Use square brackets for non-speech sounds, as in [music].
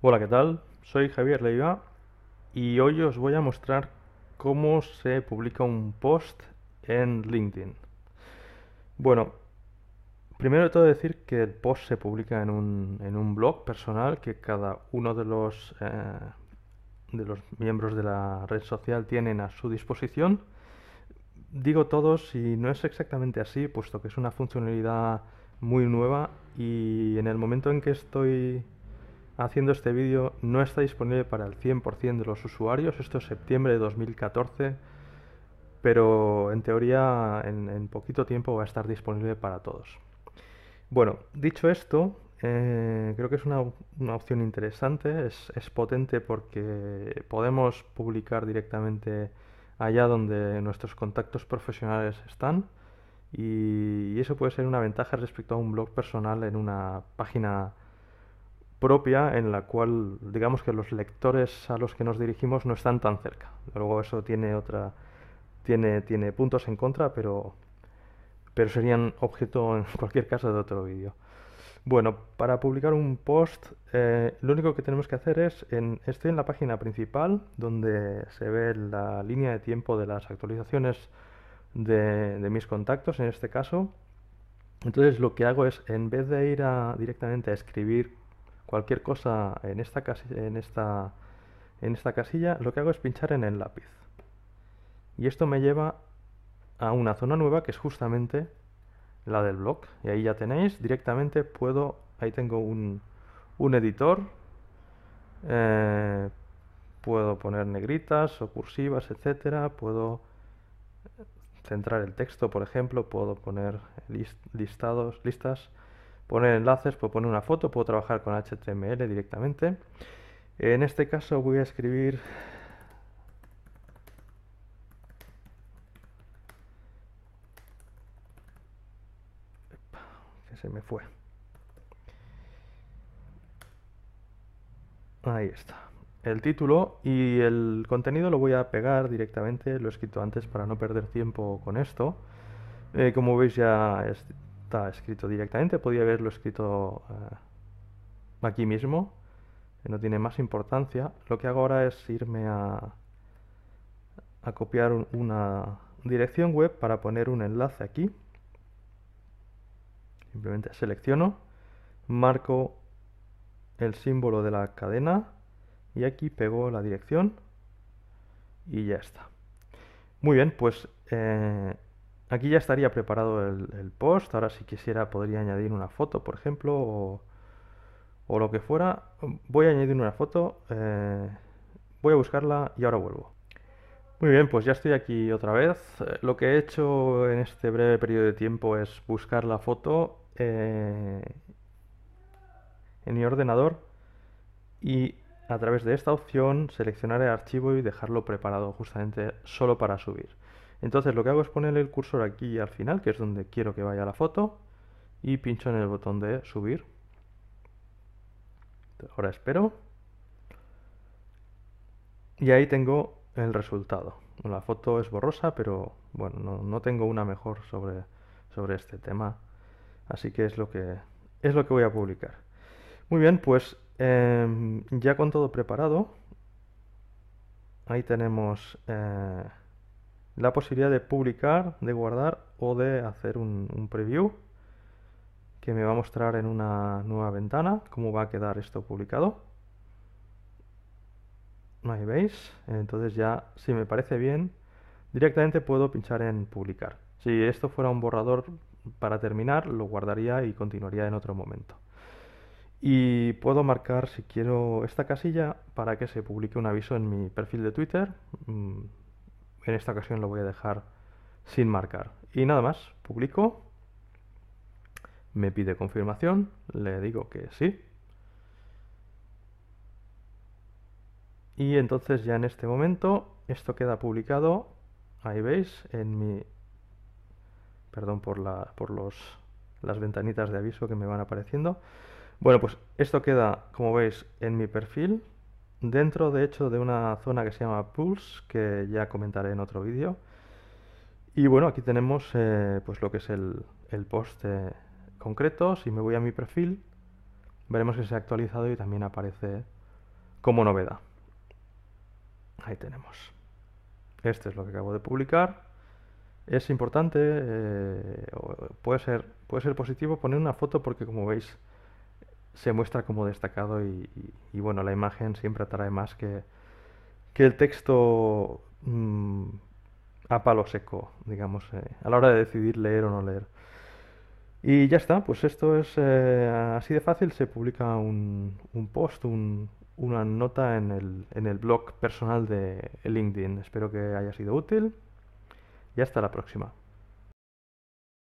Hola, ¿qué tal? Soy Javier Leiva y hoy os voy a mostrar cómo se publica un post en LinkedIn. Bueno, primero de todo decir que el post se publica en un, blog personal que cada uno de los, eh, de los miembros de la red social tienen a su disposición. Digo todos y no es exactamente así, puesto que es una funcionalidad muy nueva y en el momento en que estoy haciendo este vídeo no está disponible para el 100% de los usuarios, esto es septiembre de 2014, pero en teoría en, poquito tiempo va a estar disponible para todos. Bueno, dicho esto, eh, creo que es una, opción interesante, es, potente porque podemos publicar directamente allá donde nuestros contactos profesionales están y eso puede ser una ventaja respecto a un blog personal en una página propia en la cual digamos que los lectores a los que nos dirigimos no están tan cerca. Luego eso tiene otra tiene tiene puntos en contra, pero pero serían objeto en [laughs] cualquier caso de otro vídeo. Bueno, para publicar un post eh, lo único que tenemos que hacer es, en, estoy en la página principal donde se ve la línea de tiempo de las actualizaciones de, mis contactos en este caso. Entonces lo que hago es, en vez de ir a, directamente a escribir cualquier cosa en esta, casilla, en, esta, en esta casilla, lo que hago es pinchar en el lápiz. Y esto me lleva a una zona nueva que es justamente la del blog. Y ahí ya tenéis, directamente puedo, ahí tengo un, un editor, eh, puedo poner negritas o cursivas, etcétera, puedo centrar el texto, por ejemplo, puedo poner listados, listas, poner enlaces, puedo poner una foto, puedo trabajar con HTML directamente. En este caso voy a escribir que se me fue. Ahí está. El título y el contenido lo voy a pegar directamente, lo he escrito antes para no perder tiempo con esto. Eh, como veis ya está escrito directamente, podía haberlo escrito eh, aquí mismo, no tiene más importancia. Lo que hago ahora es irme a, a copiar una dirección web para poner un enlace aquí. Simplemente selecciono, marco el símbolo de la cadena y aquí pego la dirección y ya está. Muy bien, pues... Eh, Aquí ya estaría preparado el, post. Ahora si quisiera podría añadir una foto, por ejemplo, o, lo que fuera. Voy a añadir una foto, eh, voy a buscarla y ahora vuelvo. Muy bien, pues ya estoy aquí otra vez. Eh, lo que he hecho en este breve periodo de tiempo es buscar la foto eh, en mi ordenador y a través de esta opción seleccionar el archivo y dejarlo preparado justamente solo para subir. Entonces lo que hago es poner el cursor aquí al final, que es donde quiero que vaya la foto, y pincho en el botón de subir. Ahora espero. Y ahí tengo el resultado. La foto es borrosa, pero bueno, no, tengo una mejor sobre, sobre este tema. Así que es lo que, es lo que voy a publicar. Muy bien, pues em, ya con todo preparado, ahí tenemos... Eh, la posibilidad de publicar, de guardar o de hacer un, preview que me va a mostrar en una nueva ventana cómo va a quedar esto publicado. Ahí veis, entonces ya si me parece bien, directamente puedo pinchar en publicar. Si esto fuera un borrador para terminar, lo guardaría y continuaría en otro momento. Y puedo marcar si quiero esta casilla para que se publique un aviso en mi perfil de Twitter, mm, en esta ocasión lo voy a dejar sin marcar. Y nada más, publico, me pide confirmación, le digo que sí. Y entonces ya en este momento esto queda publicado, ahí veis, en mi... Perdón por, por las ventanitas de aviso que me van apareciendo. Bueno, pues esto queda, como veis, en mi perfil, dentro de hecho de una zona que se llama Pulse, que ya comentaré en otro vídeo. Y bueno, aquí tenemos eh, pues lo que es el, el post concreto. Si me voy a mi perfil, veremos que se ha actualizado y también aparece como novedad. Ahí tenemos. Este es lo que acabo de publicar. Es importante, eh, puede, ser, puede ser positivo poner una foto porque como veis se muestra como destacado y, bueno, la imagen siempre atrae más que, que el texto mm, a palo seco, digamos, eh, a la hora de decidir leer o no leer. Y ya está, pues esto es eh, así de fácil, se publica un, un post, una nota en el, en el blog personal de LinkedIn. Espero que haya sido útil y hasta la próxima.